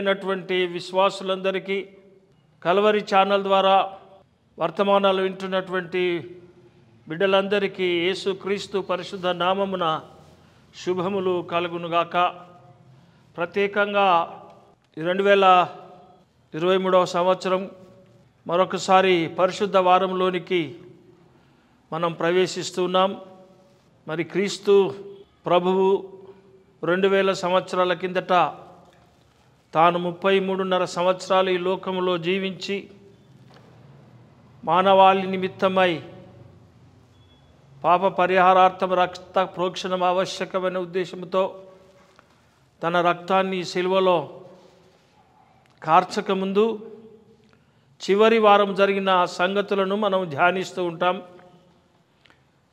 ప్రియమైనటువంటి విశ్వాసులందరికీ కలవరి ఛానల్ ద్వారా వర్తమానాలు వింటున్నటువంటి బిడ్డలందరికీ యేసుక్రీస్తు పరిశుద్ధ నామమున శుభములు కలుగునుగాక ప్రత్యేకంగా రెండు వేల ఇరవై మూడవ సంవత్సరం మరొకసారి పరిశుద్ధ వారంలోనికి మనం ప్రవేశిస్తున్నాం మరి క్రీస్తు ప్రభువు రెండు వేల సంవత్సరాల కిందట తాను ముప్పై మూడున్నర సంవత్సరాలు ఈ లోకంలో జీవించి మానవాళి నిమిత్తమై పాప పరిహారార్థం రక్త ప్రోక్షణం ఆవశ్యకమైన ఉద్దేశంతో తన రక్తాన్ని సిల్వలో కార్చకముందు చివరి వారం జరిగిన సంగతులను మనం ధ్యానిస్తూ ఉంటాం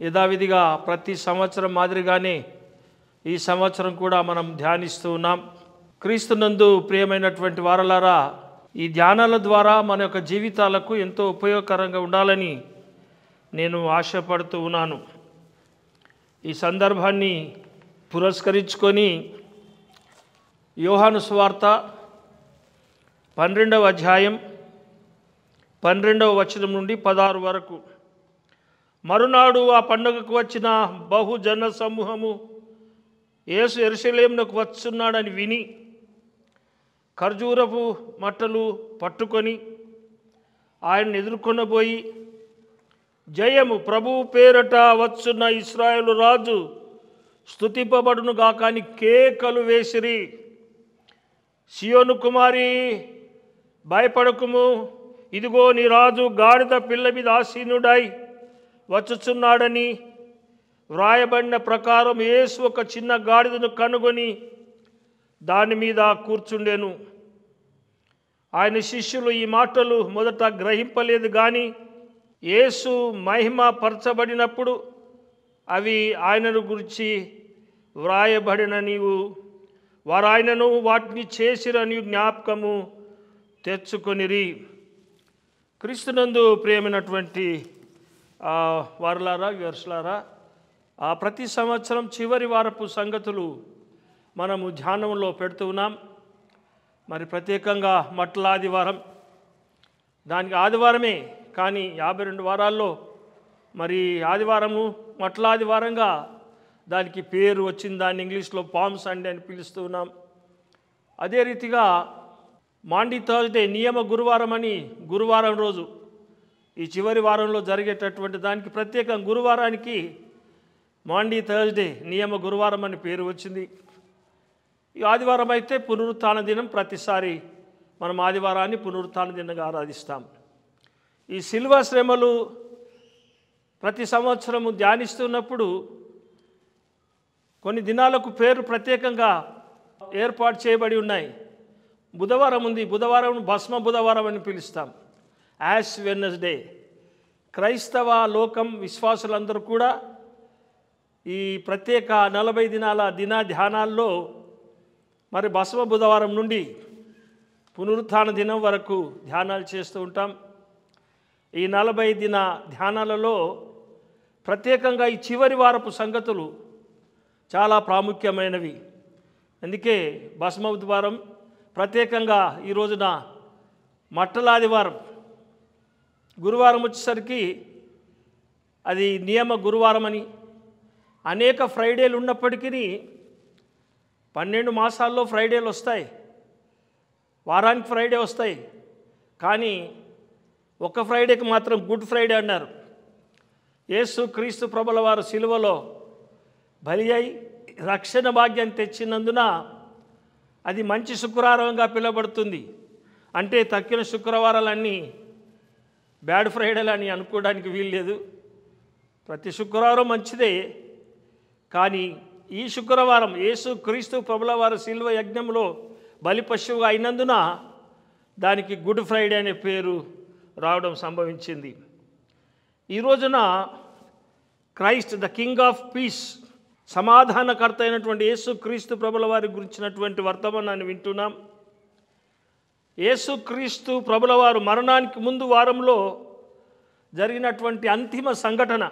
యథావిధిగా ప్రతి సంవత్సరం మాదిరిగానే ఈ సంవత్సరం కూడా మనం ధ్యానిస్తూ ఉన్నాం క్రీస్తునందు ప్రియమైనటువంటి వారలారా ఈ ధ్యానాల ద్వారా మన యొక్క జీవితాలకు ఎంతో ఉపయోగకరంగా ఉండాలని నేను ఆశపడుతూ ఉన్నాను ఈ సందర్భాన్ని పురస్కరించుకొని యోహాను స్వార్త పన్నెండవ అధ్యాయం పన్నెండవ వచనం నుండి పదహారు వరకు మరునాడు ఆ పండుగకు వచ్చిన బహుజన సమూహము ఏసు ఎరుసలేమునకు వస్తున్నాడని విని ఖర్జూరపు మట్టలు పట్టుకొని ఆయన్ని ఎదుర్కొనబోయి జయము ప్రభు పేరట వచ్చున్న ఇస్రాయలు రాజు స్థుతింపబడును గాకాని కేకలు వేసిరి సియోను కుమారి భయపడకుము ఇదిగో నీ రాజు గాడిద పిల్ల మీద ఆసీనుడై వచ్చుచున్నాడని వ్రాయబడిన ప్రకారం యేసు ఒక చిన్న గాడిదను కనుగొని దాని మీద కూర్చుండెను ఆయన శిష్యులు ఈ మాటలు మొదట గ్రహింపలేదు కానీ యేసు మహిమ పరచబడినప్పుడు అవి ఆయనను గురించి వ్రాయబడిన నీవు వారు ఆయనను వాటిని చేసిరని జ్ఞాపకము తెచ్చుకొనిరి క్రీస్తునందు ప్రియమైనటువంటి వారులారా వ్యర్సులారా ప్రతి సంవత్సరం చివరి వారపు సంగతులు మనము ధ్యానంలో పెడుతున్నాం మరి ప్రత్యేకంగా మట్ల ఆదివారం దానికి ఆదివారమే కానీ యాభై రెండు వారాల్లో మరి ఆదివారము మట్ల ఆదివారంగా దానికి పేరు వచ్చింది దాన్ని ఇంగ్లీష్లో పామ్ సండే అని పిలుస్తున్నాం అదే రీతిగా మాండీ థర్స్డే నియమ గురువారం అని గురువారం రోజు ఈ చివరి వారంలో జరిగేటటువంటి దానికి ప్రత్యేకం గురువారానికి మాండీ థర్స్డే నియమ గురువారం అని పేరు వచ్చింది ఈ ఆదివారం అయితే పునరుత్థాన దినం ప్రతిసారి మనం ఆదివారాన్ని పునరుత్థాన దినంగా ఆరాధిస్తాం ఈ శిల్వ శ్రమలు ప్రతి సంవత్సరము ధ్యానిస్తున్నప్పుడు కొన్ని దినాలకు పేరు ప్రత్యేకంగా ఏర్పాటు చేయబడి ఉన్నాయి బుధవారం ఉంది బుధవారం భస్మ బుధవారం అని పిలుస్తాం యాష్ వెన్నస్డే క్రైస్తవ లోకం విశ్వాసులందరూ కూడా ఈ ప్రత్యేక నలభై దినాల దినా ధ్యానాల్లో మరి బసవ బుధవారం నుండి పునరుత్న దినం వరకు ధ్యానాలు చేస్తూ ఉంటాం ఈ నలభై దిన ధ్యానాలలో ప్రత్యేకంగా ఈ చివరి వారపు సంగతులు చాలా ప్రాముఖ్యమైనవి అందుకే బసమ బుధవారం ప్రత్యేకంగా ఈ రోజున మట్టలాదివారం గురువారం వచ్చేసరికి అది నియమ గురువారం అని అనేక ఫ్రైడేలు ఉన్నప్పటికీ పన్నెండు మాసాల్లో ఫ్రైడేలు వస్తాయి వారానికి ఫ్రైడే వస్తాయి కానీ ఒక ఫ్రైడేకి మాత్రం గుడ్ ఫ్రైడే అన్నారు యేసు క్రీస్తు ప్రభుల వారు సిలువలో బలి అయి రక్షణ భాగ్యం తెచ్చినందున అది మంచి శుక్రవారంగా పిలువబడుతుంది అంటే తక్కిన శుక్రవారాలన్నీ బ్యాడ్ ఫ్రైడేలు అని అనుకోవడానికి వీల్లేదు ప్రతి శుక్రవారం మంచిదే కానీ ఈ శుక్రవారం యేసు క్రీస్తు ప్రభుల వారు శిల్వ యజ్ఞంలో బలి పశువుగా అయినందున దానికి గుడ్ ఫ్రైడే అనే పేరు రావడం సంభవించింది ఈ రోజున Christ the king of peace సమాధానకర్త అయినటువంటి క్రీస్తు ప్రభుల వారి గురించినటువంటి వర్తమానాన్ని వింటున్నాం యేసుక్రీస్తు ప్రభుల వారు మరణానికి ముందు వారంలో జరిగినటువంటి అంతిమ సంఘటన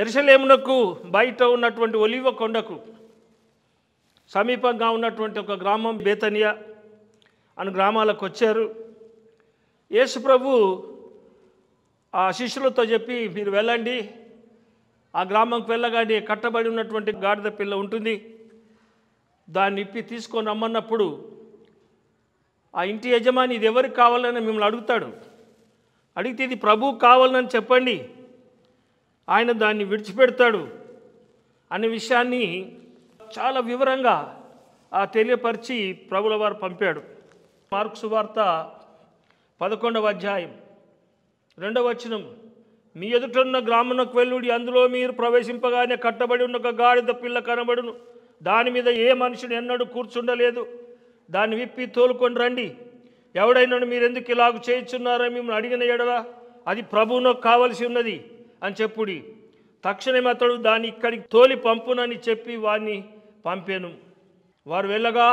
ఎరుసలేమునకు బయట ఉన్నటువంటి ఒలివ కొండకు సమీపంగా ఉన్నటువంటి ఒక గ్రామం బేతనియా అని గ్రామాలకు వచ్చారు యేసుప్రభు ఆ శిష్యులతో చెప్పి మీరు వెళ్ళండి ఆ గ్రామంకు వెళ్ళగానే కట్టబడి ఉన్నటువంటి గాడిద పిల్ల ఉంటుంది దాన్ని ఇప్పి తీసుకొని రమ్మన్నప్పుడు ఆ ఇంటి యజమాని ఇది ఎవరికి కావాలని మిమ్మల్ని అడుగుతాడు అడిగితే ఇది ప్రభువు కావాలని చెప్పండి ఆయన దాన్ని విడిచిపెడతాడు అనే విషయాన్ని చాలా వివరంగా తెలియపరిచి ప్రభుల వారు పంపాడు మార్క్సు వార్త పదకొండవ అధ్యాయం రెండవ వచనం మీ ఎదుటన్న గ్రామనకు వెళ్ళుడి అందులో మీరు ప్రవేశింపగానే కట్టబడి ఉన్న ఒక గాడిద పిల్ల కనబడును దాని మీద ఏ మనుషుడు ఎన్నడూ కూర్చుండలేదు దాన్ని విప్పి తోలుకొని రండి ఎవడైనా మీరు ఎందుకు ఇలాగ చేయించున్నారో మిమ్మల్ని అడిగిన ఎడలా అది ప్రభువునకు కావలసి ఉన్నది అని చెప్పుడి తక్షణమే అతడు దాన్ని ఇక్కడికి తోలి పంపునని చెప్పి వారిని పంపాను వారు వెళ్ళగా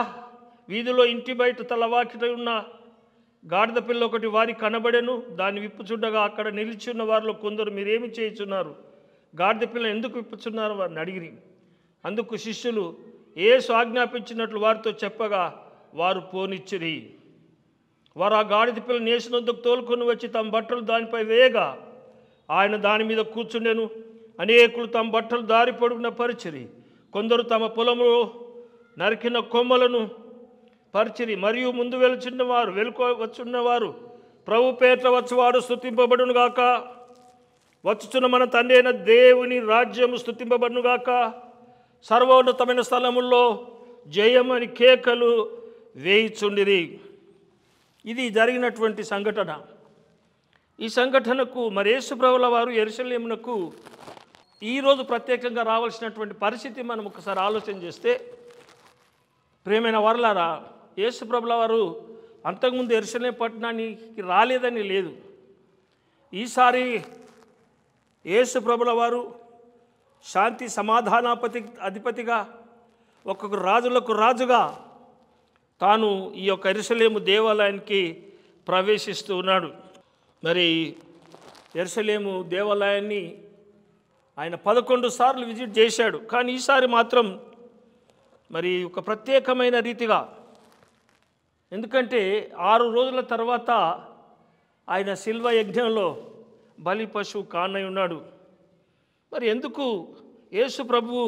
వీధిలో ఇంటి బయట తలవాకిట ఉన్న గాడిద పిల్ల ఒకటి వారికి కనబడెను దాన్ని విప్పుచుండగా అక్కడ ఉన్న వారిలో కొందరు మీరేమి చేయుచున్నారు గాడిద పిల్ల ఎందుకు విప్పుచున్నారు వారిని అడిగిరి అందుకు శిష్యులు ఏ ఆజ్ఞాపించినట్లు వారితో చెప్పగా వారు పోనిచ్చిరి వారు ఆ గాడిద పిల్లని నేసినందుకు తోలుకొని వచ్చి తమ బట్టలు దానిపై వేయగా ఆయన దాని మీద కూర్చుండెను అనేకులు తమ బట్టలు దారి పొడుగున పరిచిరి కొందరు తమ పొలంలో నరికిన కొమ్మలను పరిచిరి మరియు ముందు వారు వెలుకో వచ్చున్నవారు ప్రభు పేట వచ్చువాడు స్థుతింపబడునుగాక వచ్చుచున్న మన తండ్రి అయిన దేవుని రాజ్యము స్థుతింపబడునుగాక సర్వోన్నతమైన స్థలముల్లో జయమని కేకలు వేయిచుండిరి ఇది జరిగినటువంటి సంఘటన ఈ సంఘటనకు మరి యేసుప్రభుల వారు ఎరుసలేమునకు ఈరోజు ప్రత్యేకంగా రావాల్సినటువంటి పరిస్థితి మనం ఒకసారి ఆలోచన చేస్తే ప్రేమైన వరలారా యేసుప్రభుల వారు అంతకుముందు ఎరుసలేం పట్టణానికి రాలేదని లేదు ఈసారి యేసుప్రభుల వారు శాంతి సమాధానాపతి అధిపతిగా ఒక్కొక్క రాజులకు రాజుగా తాను ఈ యొక్క ఎరుసలేము దేవాలయానికి ప్రవేశిస్తూ ఉన్నాడు మరి ఎరుసలేము దేవాలయాన్ని ఆయన పదకొండు సార్లు విజిట్ చేశాడు కానీ ఈసారి మాత్రం మరి ఒక ప్రత్యేకమైన రీతిగా ఎందుకంటే ఆరు రోజుల తర్వాత ఆయన శిల్వ యజ్ఞంలో బలి పశువు కానై ఉన్నాడు మరి ఎందుకు యేసు ప్రభు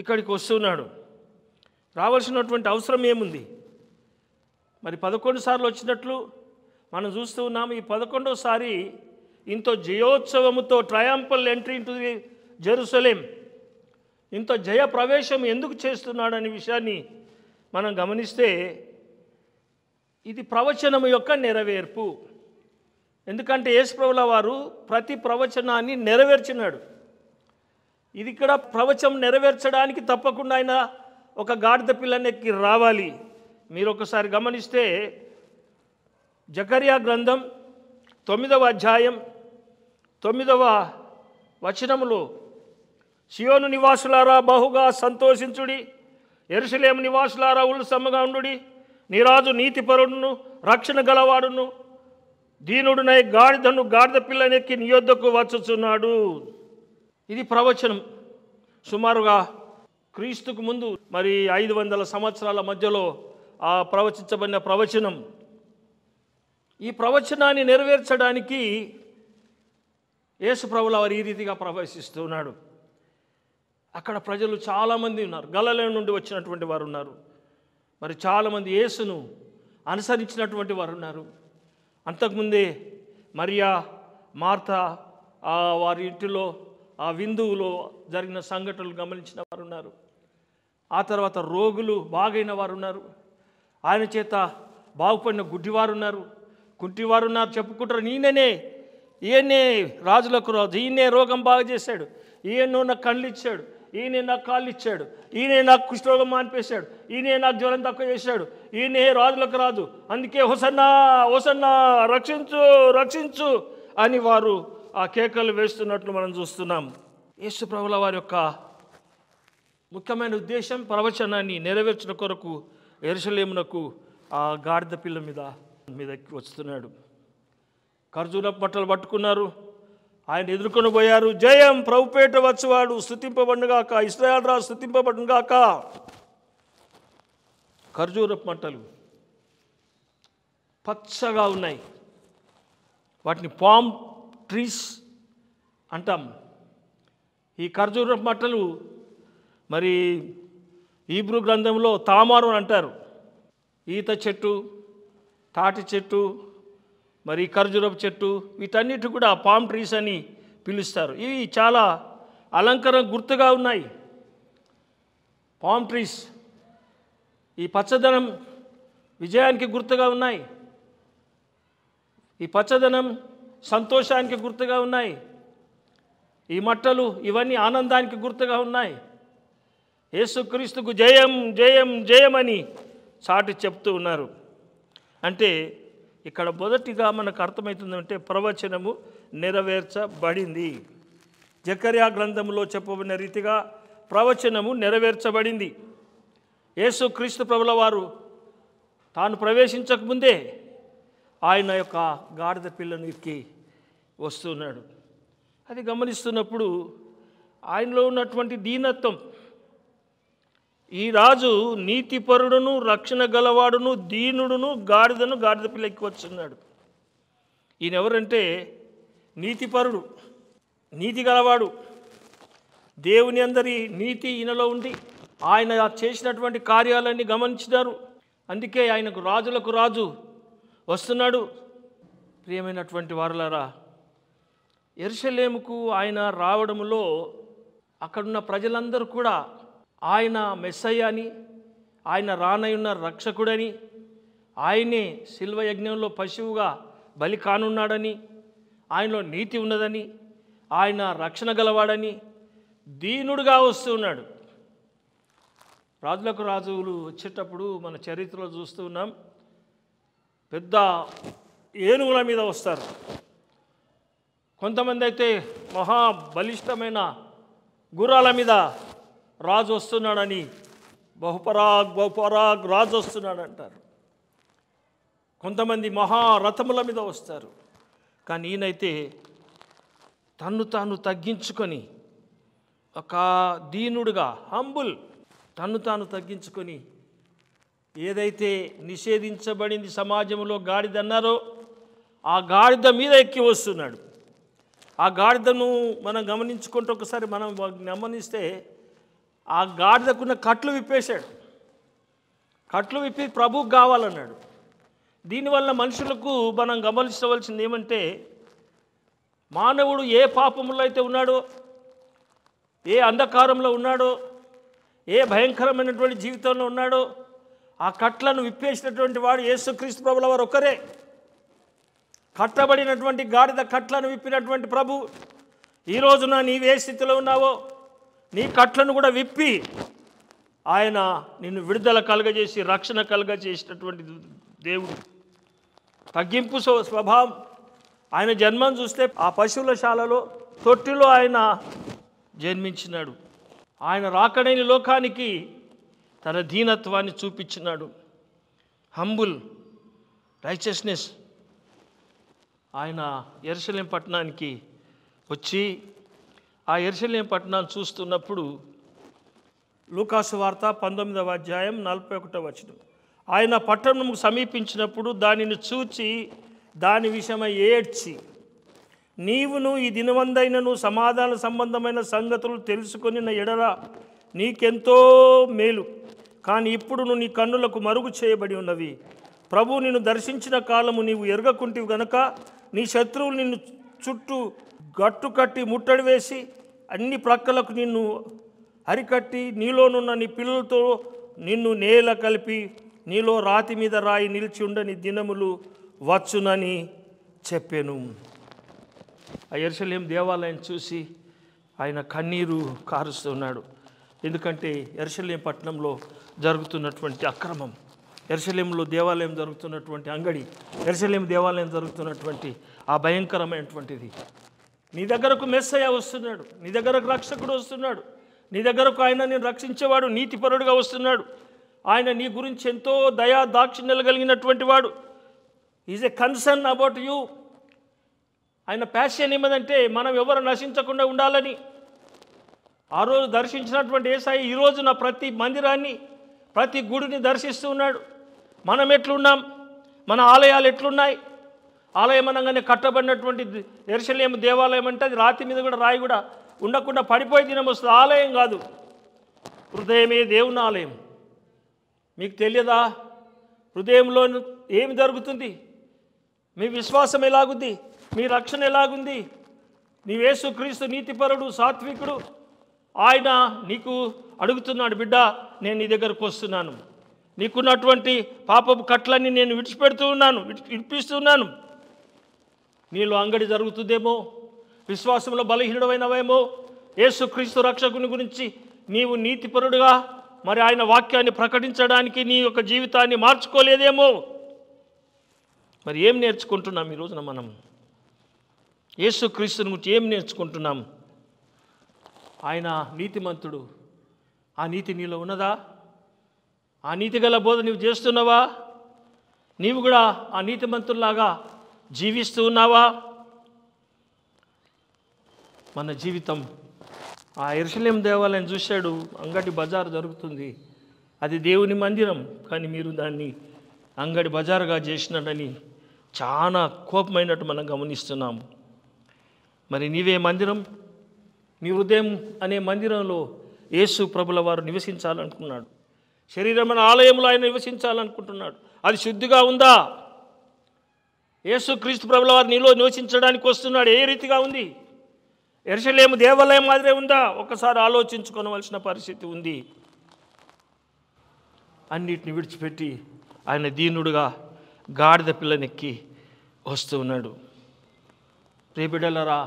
ఇక్కడికి వస్తున్నాడు రావాల్సినటువంటి అవసరం ఏముంది మరి పదకొండు సార్లు వచ్చినట్లు మనం చూస్తూ ఉన్నాము ఈ పదకొండోసారి ఇంతో జయోత్సవముతో ట్రయాంపల్ ఎంట్రీ ఇంటూ జెరూసలేం ఇంత జయ ప్రవేశం ఎందుకు చేస్తున్నాడు అనే విషయాన్ని మనం గమనిస్తే ఇది ప్రవచనం యొక్క నెరవేర్పు ఎందుకంటే యేసుప్రభుల వారు ప్రతి ప్రవచనాన్ని నెరవేర్చినాడు ఇది ఇక్కడ ప్రవచనం నెరవేర్చడానికి తప్పకుండా ఆయన ఒక గాడిద పిల్లనెక్కి రావాలి మీరు ఒకసారి గమనిస్తే జకర్యా గ్రంథం తొమ్మిదవ అధ్యాయం తొమ్మిదవ వచనములో సియోను నివాసులారా బహుగా సంతోషించుడి ఎరుసలేము నివాసులారా ఉల్సమ్మగా ఉండుడి నీరాజు నీతిపరుడును రక్షణ గలవాడును దీనుడునై గాడిదను గాడిద పిల్లనెక్కి నీ యొద్దకు వచ్చుచున్నాడు ఇది ప్రవచనం సుమారుగా క్రీస్తుకు ముందు మరి ఐదు వందల సంవత్సరాల మధ్యలో ఆ ప్రవచించబడిన ప్రవచనం ఈ ప్రవచనాన్ని నెరవేర్చడానికి యేసుప్రభులు వారు ఈ రీతిగా ప్రవేశిస్తున్నాడు అక్కడ ప్రజలు చాలామంది ఉన్నారు గలలే నుండి వచ్చినటువంటి వారు ఉన్నారు మరి చాలామంది యేసును అనుసరించినటువంటి వారు ఉన్నారు అంతకుముందే మరియా మార్త వారి ఇంటిలో ఆ విందువులో జరిగిన సంఘటనలు గమనించిన వారు ఉన్నారు ఆ తర్వాత రోగులు బాగైన వారు ఉన్నారు ఆయన చేత బాగుపడిన గుడ్డివారు ఉన్నారు కుంటివారు నాకు చెప్పుకుంటారు నేననే ఈయనే రాజులకు రాజు ఈయనే రోగం బాగా చేశాడు ఈయన నాకు కళ్ళు ఇచ్చాడు ఈయనే నాకు కాళ్ళు ఇచ్చాడు ఈయనే నాకు కుష్ఠరోగం మానిపేశాడు ఈయనే నాకు జ్వరం తక్కువ చేశాడు ఈయనే రాజులకు రాదు అందుకే హుసన్నా హుసన్నా రక్షించు రక్షించు అని వారు ఆ కేకలు వేస్తున్నట్లు మనం చూస్తున్నాం యేసు ప్రభుల వారి యొక్క ముఖ్యమైన ఉద్దేశం ప్రవచనాన్ని నెరవేర్చిన కొరకు ఎరుసలేమునకు ఆ గాడిద పిల్ల మీద మీదకి వస్తున్నాడు ఖర్జూల బట్టలు పట్టుకున్నారు ఆయన ఎదుర్కొని పోయారు జయం ప్రభుపేట వచ్చేవాడు స్థుతింపబడినగాక ఇస్రాయల్ రాజు స్థుతింపబడినగాక ఖర్జూరపు మట్టలు పచ్చగా ఉన్నాయి వాటిని పామ్ ట్రీస్ అంటాం ఈ ఖర్జూరపు మట్టలు మరి ఈబ్రూ గ్రంథంలో తామారు అంటారు ఈత చెట్టు తాటి చెట్టు మరి ఖర్జురపు చెట్టు వీటన్నిటి కూడా పామ్ ట్రీస్ అని పిలుస్తారు ఇవి చాలా అలంకరణ గుర్తుగా ఉన్నాయి పామ్ ట్రీస్ ఈ పచ్చదనం విజయానికి గుర్తుగా ఉన్నాయి ఈ పచ్చదనం సంతోషానికి గుర్తుగా ఉన్నాయి ఈ మట్టలు ఇవన్నీ ఆనందానికి గుర్తుగా ఉన్నాయి యేసుక్రీస్తుకు జయం జయం జయమని చాటి చెప్తూ ఉన్నారు అంటే ఇక్కడ మొదటిగా మనకు అర్థమవుతుందంటే ప్రవచనము నెరవేర్చబడింది జకర్యా గ్రంథంలో చెప్పబడిన రీతిగా ప్రవచనము నెరవేర్చబడింది యేసు క్రీస్తు ప్రభుల వారు తాను ప్రవేశించకముందే ఆయన యొక్క గాడిద పిల్లను ఎక్కి వస్తున్నాడు అది గమనిస్తున్నప్పుడు ఆయనలో ఉన్నటువంటి దీనత్వం ఈ రాజు నీతిపరుడును రక్షణ గలవాడును దీనుడును గాడిదను గాడిద పిల్ల ఎక్కువచ్చున్నాడు ఈయన ఎవరంటే నీతిపరుడు నీతి గలవాడు దేవుని అందరి నీతి ఈయనలో ఉండి ఆయన చేసినటువంటి కార్యాలన్నీ గమనించినారు అందుకే ఆయనకు రాజులకు రాజు వస్తున్నాడు ప్రియమైనటువంటి వారులారా ఎరుసలేముకు ఆయన రావడంలో అక్కడున్న ప్రజలందరూ కూడా ఆయన మెస్సయ్య అని ఆయన రానయున్న రక్షకుడని ఆయనే శిల్వ యజ్ఞంలో పశువుగా బలి కానున్నాడని ఆయనలో నీతి ఉన్నదని ఆయన రక్షణ గలవాడని దీనుడుగా వస్తున్నాడు రాజులకు రాజువులు వచ్చేటప్పుడు మన చరిత్రలో చూస్తున్నాం పెద్ద ఏనుగుల మీద వస్తారు కొంతమంది అయితే మహాబలిష్టమైన గుర్రాల మీద రాజు వస్తున్నాడని బహుపరాగ్ బహుపరాగ్ రాజు వస్తున్నాడు అంటారు కొంతమంది మహారథముల మీద వస్తారు కానీ ఈయనైతే తన్ను తాను తగ్గించుకొని ఒక దీనుడుగా హంబుల్ తన్ను తాను తగ్గించుకొని ఏదైతే నిషేధించబడింది సమాజంలో గాడిదన్నారో ఆ గాడిద మీద ఎక్కి వస్తున్నాడు ఆ గాడిదను మనం గమనించుకుంటూ ఒకసారి మనం గమనిస్తే ఆ గాడిదకున్న కట్లు విప్పేశాడు కట్లు విప్పి ప్రభువు కావాలన్నాడు దీనివల్ల మనుషులకు మనం గమనించవలసింది ఏమంటే మానవుడు ఏ పాపములో అయితే ఉన్నాడో ఏ అంధకారంలో ఉన్నాడో ఏ భయంకరమైనటువంటి జీవితంలో ఉన్నాడో ఆ కట్లను విప్పేసినటువంటి వాడు యేసుక్రీస్తు ప్రభుల వారు ఒకరే కట్టబడినటువంటి గాడిద కట్లను విప్పినటువంటి ప్రభు ఈరోజున నీవే స్థితిలో ఉన్నావో నీ కట్లను కూడా విప్పి ఆయన నిన్ను విడుదల కలుగజేసి రక్షణ కలగజేసినటువంటి దేవుడు తగ్గింపు స్వభావం ఆయన జన్మం చూస్తే ఆ పశువుల శాలలో తొట్టిలో ఆయన జన్మించినాడు ఆయన రాకడైన లోకానికి తన దీనత్వాన్ని చూపించినాడు హంబుల్ రైచస్నెస్ ఆయన ఎరసలేం పట్టణానికి వచ్చి ఆ ఎరుసలేం పట్టణాలు చూస్తున్నప్పుడు లూకాసు వార్త పంతొమ్మిదవ అధ్యాయం నలభై ఒకటో వచనం ఆయన పట్టణంకు సమీపించినప్పుడు దానిని చూచి దాని విషయమై ఏడ్చి నీవును ఈ దినవందైనను సమాధాన సంబంధమైన సంగతులు తెలుసుకొని ఎడల నీకెంతో మేలు కానీ ఇప్పుడు నువ్వు నీ కన్నులకు మరుగు చేయబడి ఉన్నవి ప్రభు నిన్ను దర్శించిన కాలము నీవు ఎరగకుంటివి గనక నీ శత్రువులు నిన్ను చుట్టూ గట్టు కట్టి ముట్టడి వేసి అన్ని ప్రక్కలకు నిన్ను అరికట్టి నీలోనున్న నీ పిల్లలతో నిన్ను నేల కలిపి నీలో రాతి మీద రాయి నిలిచి ఉండని దినములు వచ్చునని చెప్పాను ఆ ఎరుసలేం దేవాలయం చూసి ఆయన కన్నీరు కారుస్తున్నాడు ఎందుకంటే ఎరుసలేం పట్టణంలో జరుగుతున్నటువంటి అక్రమం ఎరుసలేంలో దేవాలయం జరుగుతున్నటువంటి అంగడి ఎరుసలేం దేవాలయం జరుగుతున్నటువంటి ఆ భయంకరమైనటువంటిది నీ దగ్గరకు మెస్సయ్య వస్తున్నాడు నీ దగ్గరకు రక్షకుడు వస్తున్నాడు నీ దగ్గరకు ఆయన నేను రక్షించేవాడు నీతిపరుడుగా వస్తున్నాడు ఆయన నీ గురించి ఎంతో దయా దాక్షిణ్యలు కలిగినటువంటి వాడు is a concern about you ఆయన ప్యాషన్ ఏమదంటే మనం ఎవరు నశించకుండా ఉండాలని ఆ రోజు దర్శించినటువంటి ఏసాయి ఈరోజు నా ప్రతి మందిరాన్ని ప్రతి గుడిని దర్శిస్తూ ఉన్నాడు మనం ఎట్లున్నాం మన ఆలయాలు ఎట్లున్నాయి ఆలయం అనగానే కట్టబడినటువంటి ఎరుశల్యం దేవాలయం అంటే అది రాతి మీద కూడా రాయి కూడా ఉండకుండా పడిపోయి దినం వస్తుంది ఆలయం కాదు హృదయమే దేవుని ఆలయం మీకు తెలియదా హృదయంలో ఏమి జరుగుతుంది మీ విశ్వాసం ఎలాగుంది మీ రక్షణ ఎలాగుంది నీవేసు క్రీస్తు నీతిపరుడు సాత్వికుడు ఆయన నీకు అడుగుతున్నాడు బిడ్డ నేను నీ దగ్గరకు వస్తున్నాను నీకున్నటువంటి పాపపు కట్లన్నీ నేను విడిచిపెడుతూ ఉన్నాను విడిపిస్తున్నాను నీలో అంగడి జరుగుతుందేమో విశ్వాసంలో బలహీనుడమైనవేమో యేసుక్రీస్తు రక్షకుని గురించి నీవు నీతిపరుడుగా మరి ఆయన వాక్యాన్ని ప్రకటించడానికి నీ యొక్క జీవితాన్ని మార్చుకోలేదేమో మరి ఏం నేర్చుకుంటున్నాం ఈ రోజున మనం యేసుక్రీస్తుని గురించి ఏం నేర్చుకుంటున్నాం ఆయన నీతిమంతుడు ఆ నీతి నీలో ఉన్నదా ఆ నీతి గల బోధ నీవు చేస్తున్నావా నీవు కూడా ఆ నీతిమంతుల్లాగా జీవిస్తూ ఉన్నావా మన జీవితం ఆ ఎరుసలేం దేవాలయం చూశాడు అంగటి బజార్ జరుగుతుంది అది దేవుని మందిరం కానీ మీరు దాన్ని అంగడి బజారుగా చేసినాడని చాలా కోపమైనట్టు మనం గమనిస్తున్నాము మరి నీవే మందిరం నీ హృదయం అనే మందిరంలో యేసు ప్రభుల వారు నివసించాలనుకున్నాడు శరీరం అనే ఆలయంలో ఆయన నివసించాలనుకుంటున్నాడు అది శుద్ధిగా ఉందా యేసుక్రీస్తు ప్రభుల వారు నీలో నివసించడానికి వస్తున్నాడు ఏ రీతిగా ఉంది ఎరసలేము దేవాలయం మాదిరే ఉందా ఒకసారి ఆలోచించుకోవలసిన పరిస్థితి ఉంది అన్నిటిని విడిచిపెట్టి ఆయన దీనుడుగా గాడిద పిల్లనెక్కి వస్తూ ఉన్నాడు రేపిడలరా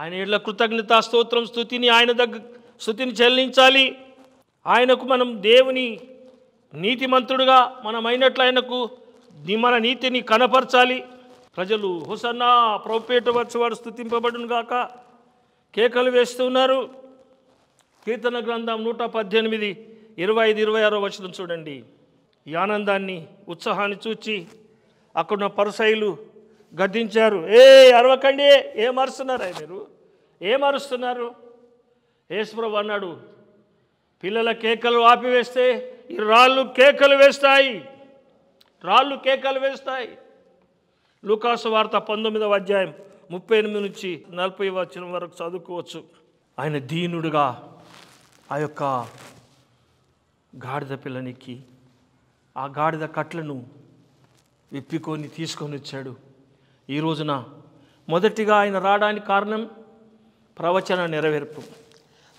ఆయన ఏళ్ళ కృతజ్ఞత స్తోత్రం స్థుతిని ఆయన దగ్గ స్థుతిని చెల్లించాలి ఆయనకు మనం దేవుని నీతిమంతుడుగా మనమైనట్లు ఆయనకు మన నీతిని కనపరచాలి ప్రజలు హుసన్న వచ్చి వచ్చేవాడు స్థుతింపబడును గాక కేకలు వేస్తున్నారు కీర్తన గ్రంథం నూట పద్దెనిమిది ఇరవై ఐదు ఇరవై ఆరో వచ్చిన చూడండి ఈ ఆనందాన్ని ఉత్సాహాన్ని చూచి అక్కడున్న పరసైలు గద్దించారు ఏ అరవకండి ఏం మరుస్తున్నారా మీరు ఏ మరుస్తున్నారు యేసుప్రభు అన్నాడు పిల్లల కేకలు ఆపివేస్తే ఈ రాళ్ళు కేకలు వేస్తాయి రాళ్ళు కేకలు వేస్తాయి లూకాసు వార్త పంతొమ్మిదవ అధ్యాయం ముప్పై ఎనిమిది నుంచి నలభై వచ్చిన వరకు చదువుకోవచ్చు ఆయన దీనుడుగా ఆ యొక్క గాడిద పిల్లనికి ఆ గాడిద కట్లను విప్పికొని తీసుకొని వచ్చాడు ఈ రోజున మొదటిగా ఆయన రావడానికి కారణం ప్రవచన నెరవేర్పు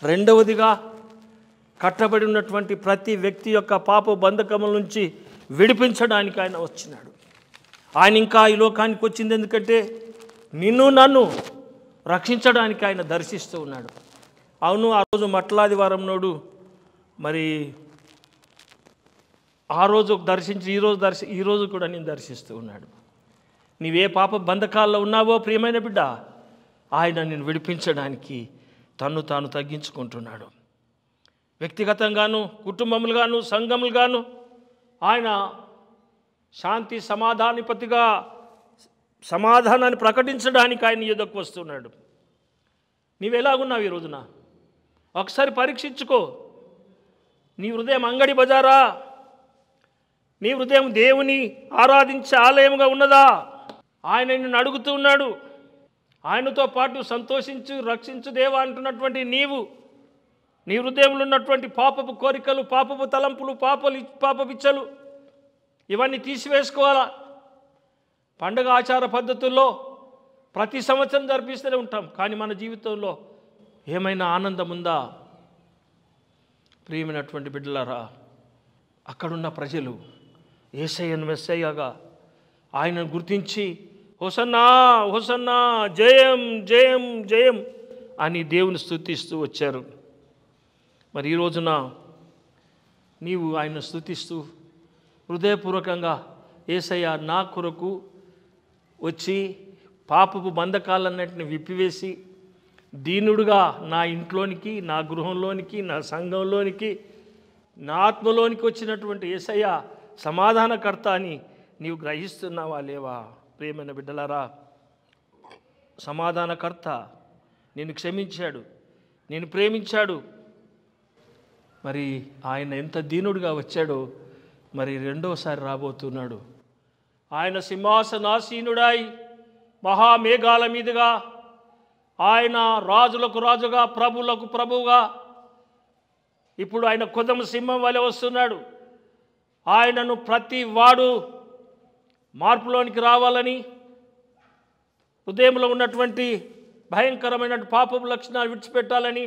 రెండవదిగా కట్టబడి ఉన్నటువంటి ప్రతి వ్యక్తి యొక్క పాప బంధకముల నుంచి విడిపించడానికి ఆయన వచ్చినాడు ఆయన ఇంకా ఈ లోకానికి వచ్చింది ఎందుకంటే నిన్ను నన్ను రక్షించడానికి ఆయన దర్శిస్తూ ఉన్నాడు అవును ఆ రోజు మట్లాదివారం నోడు మరి ఆ రోజు దర్శించి ఈరోజు దర్శ ఈరోజు కూడా నేను దర్శిస్తూ ఉన్నాడు నీవే పాప బంధకాల్లో ఉన్నావో ప్రియమైన బిడ్డ ఆయన నేను విడిపించడానికి తను తాను తగ్గించుకుంటున్నాడు వ్యక్తిగతంగాను కుటుంబములుగాను సంఘములుగాను ఆయన శాంతి సమాధానిపతిగా సమాధానాన్ని ప్రకటించడానికి ఆయన ఎదుకు వస్తున్నాడు నీవెలాగున్నావు ఈ రోజున ఒకసారి పరీక్షించుకో నీ హృదయం అంగడి బజారా నీ హృదయం దేవుని ఆరాధించే ఆలయంగా ఉన్నదా ఆయన నిన్ను అడుగుతూ ఉన్నాడు ఆయనతో పాటు సంతోషించు రక్షించు దేవా అంటున్నటువంటి నీవు నీ హృదయంలో ఉన్నటువంటి పాపపు కోరికలు పాపపు తలంపులు పాపలు పాపపిచ్చలు ఇవన్నీ తీసివేసుకోవాలా పండుగ ఆచార పద్ధతుల్లో ప్రతి సంవత్సరం జరిపిస్తూనే ఉంటాం కానీ మన జీవితంలో ఏమైనా ఆనందం ఉందా ప్రియమైనటువంటి బిడ్డలారా అక్కడున్న ప్రజలు ఏసయ్యను వెస్సయ్యగా ఆయనను గుర్తించి హుసన్నా హుసన్నా జయం జయం జయం అని దేవుని స్థుతిస్తూ వచ్చారు మరి ఈ రోజున నీవు ఆయన స్థుతిస్తూ హృదయపూర్వకంగా ఏసయ్య నా కొరకు వచ్చి పాపపు బంధకాలన్నింటిని విప్పివేసి దీనుడుగా నా ఇంట్లోనికి నా గృహంలోనికి నా సంఘంలోనికి నా ఆత్మలోనికి వచ్చినటువంటి ఏసయ్య సమాధానకర్త అని నీవు గ్రహిస్తున్నావా లేవా ప్రేమైన బిడ్డలారా సమాధానకర్త నేను క్షమించాడు నేను ప్రేమించాడు మరి ఆయన ఎంత దీనుడిగా వచ్చాడో మరి రెండోసారి రాబోతున్నాడు ఆయన సింహాసనాశీనుడాయి మహామేఘాల మీదుగా ఆయన రాజులకు రాజుగా ప్రభులకు ప్రభువుగా ఇప్పుడు ఆయన కుదమ సింహం వలె వస్తున్నాడు ఆయనను ప్రతి వాడు మార్పులోనికి రావాలని ఉదయంలో ఉన్నటువంటి భయంకరమైన పాపపు లక్షణాలు విడిచిపెట్టాలని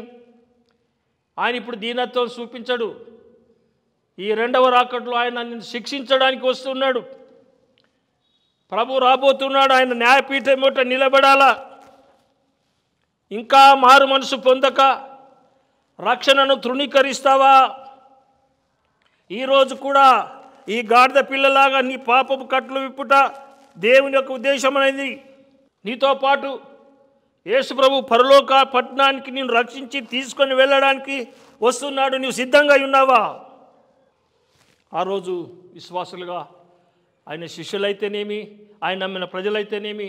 ఆయన ఇప్పుడు దీనత్వం చూపించడు ఈ రెండవ రాకట్లో ఆయన నిన్ను శిక్షించడానికి వస్తున్నాడు ప్రభు రాబోతున్నాడు ఆయన న్యాయపీఠం మూట నిలబడాలా ఇంకా మారు మనసు పొందక రక్షణను తృణీకరిస్తావా ఈరోజు కూడా ఈ గాడిద పిల్లలాగా నీ పాపపు కట్లు విప్పుట దేవుని యొక్క ఉద్దేశం అనేది నీతో పాటు ప్రభు పరలోక పట్టణానికి నేను రక్షించి తీసుకొని వెళ్ళడానికి వస్తున్నాడు నీవు సిద్ధంగా ఉన్నావా ఆ రోజు విశ్వాసులుగా ఆయన శిష్యులైతేనేమి ఆయన నమ్మిన ప్రజలైతేనేమి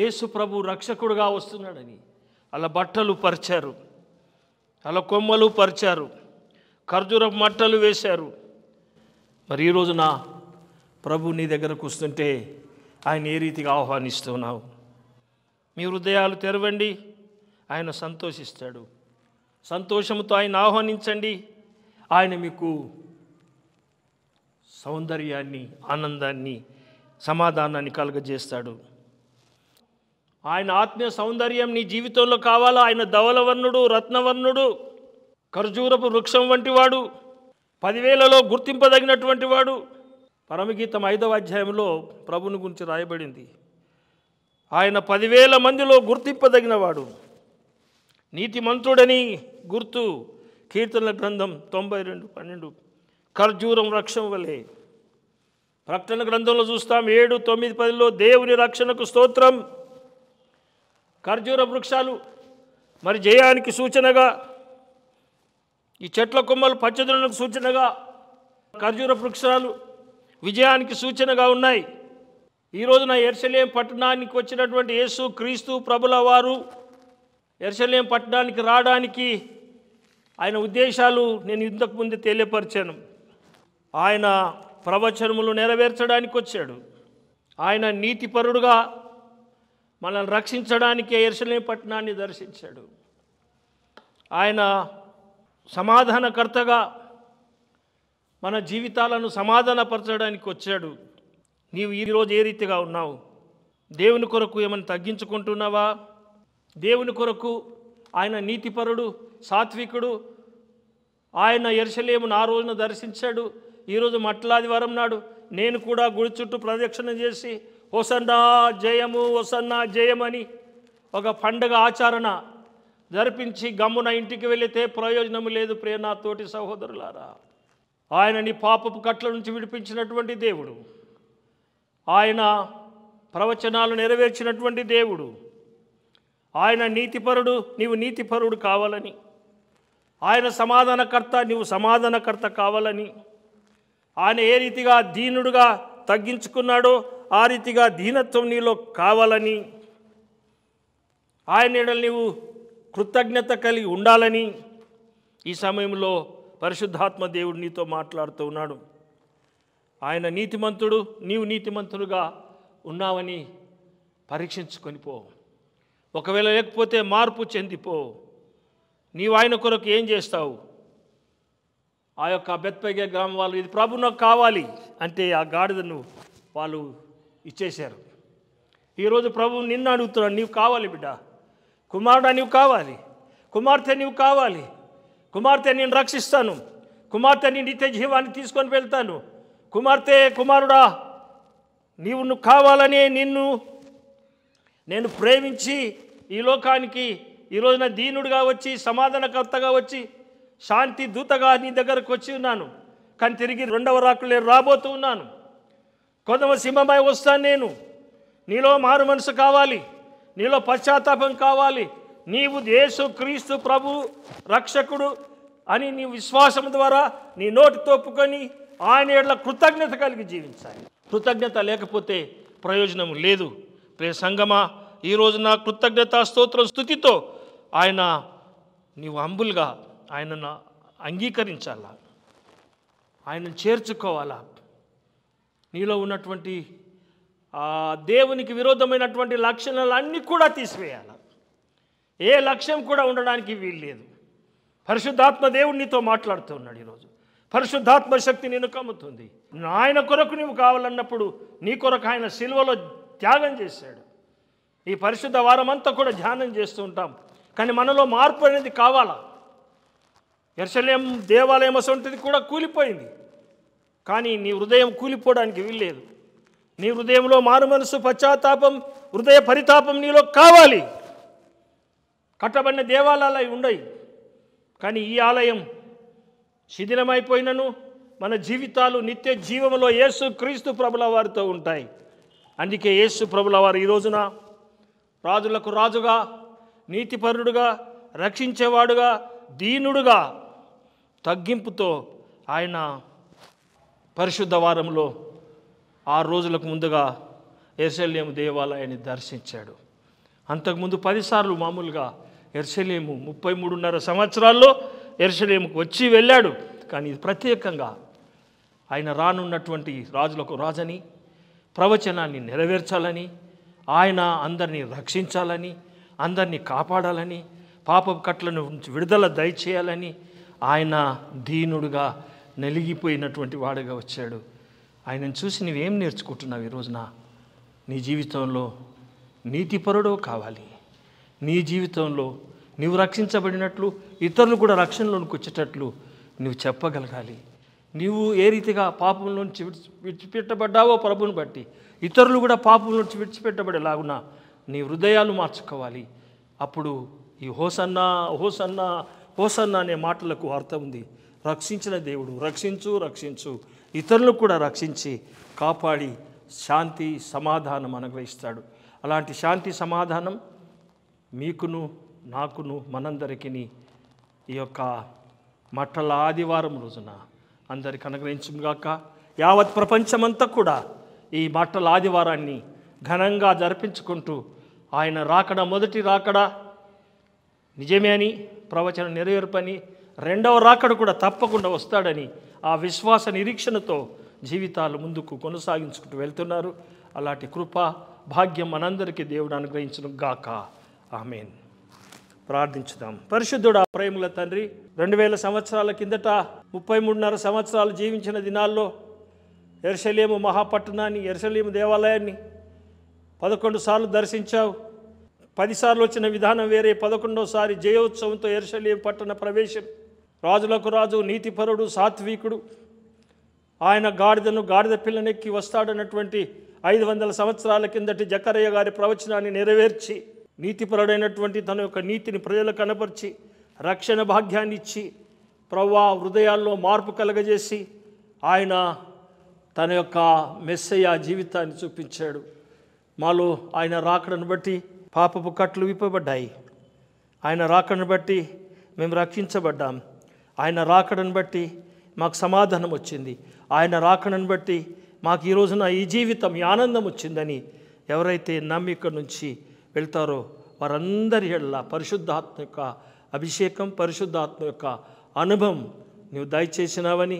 యేసు ప్రభు రక్షకుడుగా వస్తున్నాడని అలా బట్టలు పరిచారు అలా కొమ్మలు పరిచారు ఖర్జుర మట్టలు వేశారు మరి ఈ రోజున ప్రభు నీ దగ్గరకు వస్తుంటే ఆయన ఏ రీతిగా ఆహ్వానిస్తున్నావు మీ హృదయాలు తెరవండి ఆయన సంతోషిస్తాడు సంతోషంతో ఆయన ఆహ్వానించండి ఆయన మీకు సౌందర్యాన్ని ఆనందాన్ని సమాధానాన్ని కలుగజేస్తాడు ఆయన ఆత్మీయ సౌందర్యం నీ జీవితంలో కావాలా ఆయన ధవలవర్ణుడు రత్నవర్ణుడు ఖర్జూరపు వృక్షం వంటివాడు పదివేలలో గుర్తింపదగినటువంటి వాడు పరమగీతం ఐదవ అధ్యాయంలో ప్రభుని గురించి రాయబడింది ఆయన పదివేల మందిలో గుర్తింపదగినవాడు మంత్రుడని గుర్తు కీర్తనల గ్రంథం తొంభై రెండు పన్నెండు ఖర్జూరం రక్షం వలె ప్రకటన గ్రంథంలో చూస్తాం ఏడు తొమ్మిది పదిలో దేవుని రక్షణకు స్తోత్రం ఖర్జూర వృక్షాలు మరి జయానికి సూచనగా ఈ చెట్ల కొమ్మలు పచ్చదనకు సూచనగా ఖర్జూర వృక్షాలు విజయానికి సూచనగా ఉన్నాయి ఈ రోజున ఎర్సలేం పట్టణానికి వచ్చినటువంటి యేసు క్రీస్తు ప్రభుల వారు ఎర్సలేం పట్టణానికి రావడానికి ఆయన ఉద్దేశాలు నేను ఇంతకుముందు తెలియపరిచాను ఆయన ప్రవచనములు నెరవేర్చడానికి వచ్చాడు ఆయన నీతిపరుడుగా మనల్ని రక్షించడానికి ఎర్సలేం పట్టణాన్ని దర్శించాడు ఆయన సమాధానకర్తగా మన జీవితాలను సమాధానపరచడానికి వచ్చాడు నీవు ఈరోజు ఏ రీతిగా ఉన్నావు దేవుని కొరకు ఏమైనా తగ్గించుకుంటున్నావా దేవుని కొరకు ఆయన నీతిపరుడు సాత్వికుడు ఆయన ఎరుసలేమును ఆ రోజున దర్శించాడు ఈరోజు మట్లాదివారం నాడు నేను కూడా గుడి చుట్టూ ప్రదక్షిణ చేసి హొసన్నా జయము హొసన్నా జయమని ఒక పండగ ఆచరణ జరిపించి గమ్మున ఇంటికి వెళితే ప్రయోజనం లేదు ప్రియ సహోదరులారా ఆయన నీ పాపపు కట్ల నుంచి విడిపించినటువంటి దేవుడు ఆయన ప్రవచనాలు నెరవేర్చినటువంటి దేవుడు ఆయన నీతిపరుడు నీవు నీతిపరుడు కావాలని ఆయన సమాధానకర్త నీవు సమాధానకర్త కావాలని ఆయన ఏ రీతిగా దీనుడుగా తగ్గించుకున్నాడో ఆ రీతిగా దీనత్వం నీలో కావాలని ఆయన నీవు కృతజ్ఞత కలిగి ఉండాలని ఈ సమయంలో పరిశుద్ధాత్మ దేవుడు నీతో మాట్లాడుతూ ఉన్నాడు ఆయన నీతిమంతుడు నీవు నీతిమంతుడుగా ఉన్నావని పరీక్షించుకొని పో ఒకవేళ లేకపోతే మార్పు చెందిపో నీవు ఆయన కొరకు ఏం చేస్తావు ఆ యొక్క బెత్పగే గ్రామం వాళ్ళు ఇది ప్రభు నాకు కావాలి అంటే ఆ గాడిదను వాళ్ళు ఇచ్చేశారు ఈరోజు ప్రభు నిన్ను అడుగుతున్నాడు నీవు కావాలి బిడ్డ కుమారుడా నీవు కావాలి కుమార్తె నీవు కావాలి కుమార్తె నేను రక్షిస్తాను కుమార్తె నీ నిత్య జీవాన్ని తీసుకొని వెళ్తాను కుమార్తె కుమారుడా నీవు నువ్వు కావాలనే నిన్ను నేను ప్రేమించి ఈ లోకానికి ఈ రోజున దీనుడిగా వచ్చి సమాధానకర్తగా వచ్చి శాంతి దూతగా నీ దగ్గరకు వచ్చి ఉన్నాను కానీ తిరిగి రెండవ రాకులే రాబోతూ ఉన్నాను కొంతమంది సింహమై వస్తాను నేను నీలో మారు మనసు కావాలి నీలో పశ్చాత్తాపం కావాలి నీవు దేశు క్రీస్తు ప్రభు రక్షకుడు అని నీ విశ్వాసం ద్వారా నీ నోటి తోపుకొని ఆయన ఏళ్ళ కృతజ్ఞత కలిగి జీవించాలి కృతజ్ఞత లేకపోతే ప్రయోజనం లేదు ప్రే సంగమా ఈరోజు నా కృతజ్ఞత స్తోత్రం స్థుతితో ఆయన నీవు అంబుల్గా ఆయనను అంగీకరించాలా ఆయనను చేర్చుకోవాలా నీలో ఉన్నటువంటి దేవునికి విరోధమైనటువంటి లక్షణాలు అన్నీ కూడా తీసివేయాలి ఏ లక్ష్యం కూడా ఉండడానికి వీల్లేదు పరిశుద్ధాత్మ దేవుడు నీతో మాట్లాడుతూ ఉన్నాడు ఈరోజు పరిశుద్ధాత్మ శక్తి నేను కమ్ముతుంది ఆయన కొరకు నువ్వు కావాలన్నప్పుడు నీ కొరకు ఆయన సిల్వలో త్యాగం చేశాడు ఈ పరిశుద్ధ వారమంతా కూడా ధ్యానం చేస్తూ ఉంటాం కానీ మనలో మార్పు అనేది కావాలా ఎర్శల్యం దేవాలయం అసంటిది కూడా కూలిపోయింది కానీ నీ హృదయం కూలిపోవడానికి వీల్లేదు నీ హృదయంలో మారు మనసు పశ్చాత్తాపం హృదయ పరితాపం నీలో కావాలి కట్టబడిన దేవాలయాలు ఉండయి కానీ ఈ ఆలయం శిథిలమైపోయినను మన జీవితాలు నిత్య జీవంలో యేసు క్రీస్తు ప్రభుల వారితో ఉంటాయి అందుకే యేసు ప్రభుల వారు ఈ రోజున రాజులకు రాజుగా నీతిపరుడుగా రక్షించేవాడుగా దీనుడుగా తగ్గింపుతో ఆయన పరిశుద్ధ వారంలో ఆ రోజులకు ముందుగా ఎర్శల్యము దేవాలయాన్ని దర్శించాడు అంతకుముందు పదిసార్లు మామూలుగా ఎర్శల్యము ముప్పై మూడున్నర సంవత్సరాల్లో ఎరుసలేముకు వచ్చి వెళ్ళాడు కానీ ఇది ప్రత్యేకంగా ఆయన రానున్నటువంటి రాజులకు రాజని ప్రవచనాన్ని నెరవేర్చాలని ఆయన అందరినీ రక్షించాలని అందరినీ కాపాడాలని పాప కట్ల నుంచి విడుదల దయచేయాలని ఆయన దీనుడుగా నలిగిపోయినటువంటి వాడుగా వచ్చాడు ఆయనను చూసి నువ్వేం నేర్చుకుంటున్నావు ఈ రోజున నీ జీవితంలో నీతిపరుడు కావాలి నీ జీవితంలో నీవు రక్షించబడినట్లు ఇతరులు కూడా రక్షణలోనికి వచ్చేటట్లు నువ్వు చెప్పగలగాలి నీవు ఏ రీతిగా పాపంలోంచి విడిచి విడిచిపెట్టబడ్డావో ప్రభుని బట్టి ఇతరులు కూడా పాపంలోంచి విడిచిపెట్టబడేలాగున నీ హృదయాలు మార్చుకోవాలి అప్పుడు ఈ హోసన్న హోసన్న హోసన్న అనే మాటలకు అర్థం ఉంది రక్షించిన దేవుడు రక్షించు రక్షించు ఇతరులు కూడా రక్షించి కాపాడి శాంతి సమాధానం అనుగ్రహిస్తాడు అలాంటి శాంతి సమాధానం మీకును నాకును మనందరికీ ఈ యొక్క మట్టల ఆదివారం రోజున అందరికి అనుగ్రహించుగాక యావత్ ప్రపంచమంతా కూడా ఈ మట్టల ఆదివారాన్ని ఘనంగా జరిపించుకుంటూ ఆయన రాకడ మొదటి రాకడ నిజమే అని ప్రవచనం నెరవేర్పని రెండవ రాకడ కూడా తప్పకుండా వస్తాడని ఆ విశ్వాస నిరీక్షణతో జీవితాలు ముందుకు కొనసాగించుకుంటూ వెళ్తున్నారు అలాంటి కృప భాగ్యం మనందరికీ దేవుడు అనుగ్రహించను గాక ఆమెన్ ప్రార్థించుదాం పరిశుద్ధుడు ప్రేముల తండ్రి రెండు వేల సంవత్సరాల కిందట ముప్పై మూడున్నర సంవత్సరాలు జీవించిన దినాల్లో ఎరసలేము మహాపట్టణాన్ని ఎరసలేము దేవాలయాన్ని పదకొండు సార్లు దర్శించావు పదిసార్లు వచ్చిన విధానం వేరే పదకొండోసారి జయోత్సవంతో ఎరసలేము పట్టణ ప్రవేశం రాజులకు రాజు నీతిపరుడు సాత్వికుడు ఆయన గాడిదను గాడిద పిల్లనెక్కి వస్తాడన్నటువంటి ఐదు వందల సంవత్సరాల కిందటి జకరయ్య గారి ప్రవచనాన్ని నెరవేర్చి నీతిపరుడైనటువంటి తన యొక్క నీతిని ప్రజలకు కనపరిచి రక్షణ భాగ్యాన్ని ఇచ్చి ప్రవ్వా హృదయాల్లో మార్పు కలగజేసి ఆయన తన యొక్క మెస్సయ్య జీవితాన్ని చూపించాడు మాలో ఆయన రాకడను బట్టి పాపపు కట్లు విప్పబడ్డాయి ఆయన రాకడను బట్టి మేము రక్షించబడ్డాం ఆయన రాకడను బట్టి మాకు సమాధానం వచ్చింది ఆయన రాకడను బట్టి మాకు ఈ రోజున ఈ జీవితం ఆనందం వచ్చిందని ఎవరైతే నమ్మిక నుంచి వెళ్తారో వారందరి ఎళ్ళ పరిశుద్ధాత్మ యొక్క అభిషేకం పరిశుద్ధాత్మ యొక్క అనుభవం నువ్వు దయచేసినావని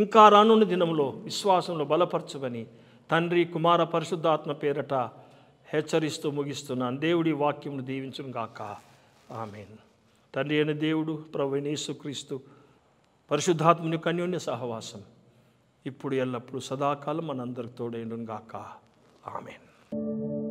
ఇంకా రానున్న దినంలో విశ్వాసంలో బలపరచవని తండ్రి కుమార పరిశుద్ధాత్మ పేరట హెచ్చరిస్తూ ముగిస్తున్నాను దేవుడి వాక్యమును దీవించును గాక ఆమెన్ తండ్రి అయిన దేవుడు ప్రభు యేసుక్రీస్తు పరిశుద్ధాత్మని కన్యోన్య సహవాసం ఇప్పుడు ఎల్లప్పుడూ సదాకాలం మనందరికి తోడైండును గాక ఆమెన్